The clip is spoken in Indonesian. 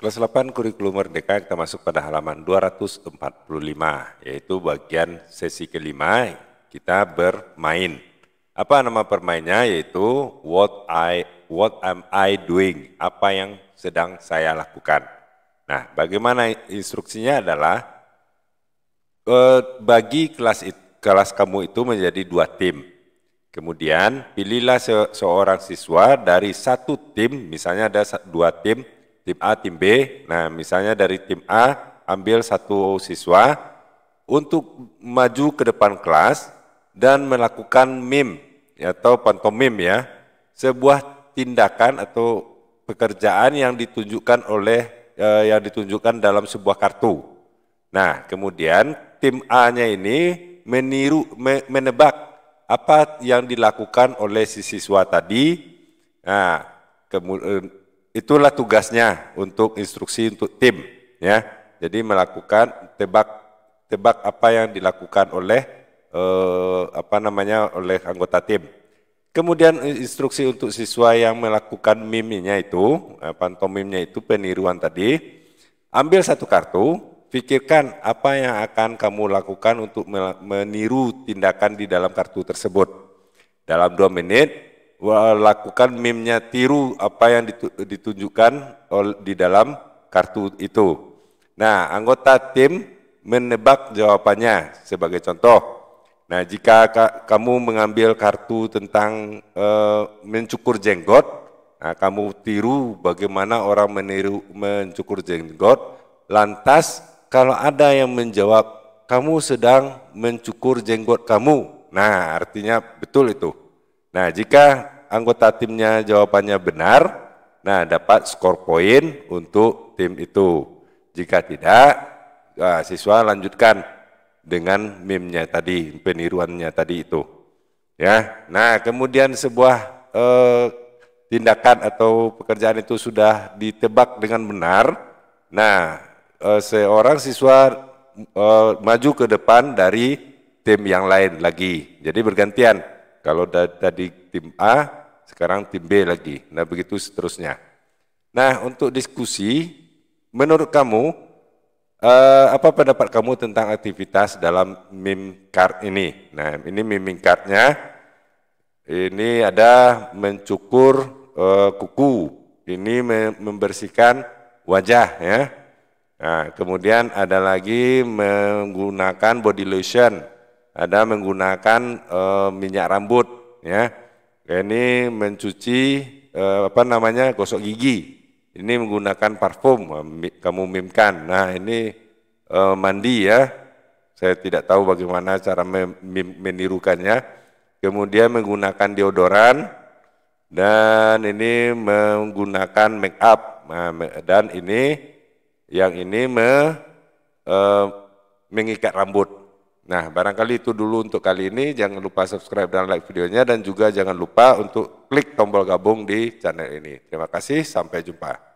Kelas 8 kurikulum merdeka kita masuk pada halaman 245 yaitu bagian sesi kelima kita bermain. Apa nama permainnya yaitu what I what am I doing? Apa yang sedang saya lakukan. Nah, bagaimana instruksinya adalah eh, bagi kelas kelas kamu itu menjadi dua tim. Kemudian pilihlah seorang siswa dari satu tim, misalnya ada dua tim tim A, tim B. Nah, misalnya dari tim A ambil satu siswa untuk maju ke depan kelas dan melakukan mim ya, atau pantomim ya, sebuah tindakan atau pekerjaan yang ditunjukkan oleh eh, yang ditunjukkan dalam sebuah kartu. Nah, kemudian tim A-nya ini meniru me, menebak apa yang dilakukan oleh si siswa tadi. Nah, kemudian eh, itulah tugasnya untuk instruksi untuk tim ya. Jadi melakukan tebak tebak apa yang dilakukan oleh eh, apa namanya oleh anggota tim. Kemudian instruksi untuk siswa yang melakukan miminya itu, eh, pantomimnya itu peniruan tadi, ambil satu kartu, pikirkan apa yang akan kamu lakukan untuk meniru tindakan di dalam kartu tersebut. Dalam dua menit, lakukan mimnya tiru apa yang ditunjukkan di dalam kartu itu. Nah, anggota tim menebak jawabannya sebagai contoh. Nah, jika kamu mengambil kartu tentang e, mencukur jenggot, nah, kamu tiru bagaimana orang meniru mencukur jenggot, lantas kalau ada yang menjawab, kamu sedang mencukur jenggot kamu. Nah, artinya betul itu. Nah, jika anggota timnya jawabannya benar, nah dapat skor poin untuk tim itu. Jika tidak, nah, siswa lanjutkan dengan mimnya tadi, peniruannya tadi itu. Ya. Nah, kemudian sebuah eh, tindakan atau pekerjaan itu sudah ditebak dengan benar. Nah, eh, seorang siswa eh, maju ke depan dari tim yang lain lagi. Jadi bergantian kalau tadi tim A, sekarang tim B lagi. Nah, begitu seterusnya. Nah, untuk diskusi, menurut kamu, eh, apa pendapat kamu tentang aktivitas dalam meme card ini? Nah, ini meme cardnya. Ini ada mencukur eh, kuku. Ini membersihkan wajah ya. Nah, kemudian ada lagi menggunakan body lotion ada menggunakan e, minyak rambut ya. Ini mencuci e, apa namanya gosok gigi. Ini menggunakan parfum eh, kamu mimkan. Nah, ini e, mandi ya. Saya tidak tahu bagaimana cara menirukannya. Kemudian menggunakan deodoran dan ini menggunakan make up. Nah, dan ini yang ini me, e, mengikat rambut. Nah, barangkali itu dulu untuk kali ini. Jangan lupa subscribe dan like videonya dan juga jangan lupa untuk klik tombol gabung di channel ini. Terima kasih, sampai jumpa.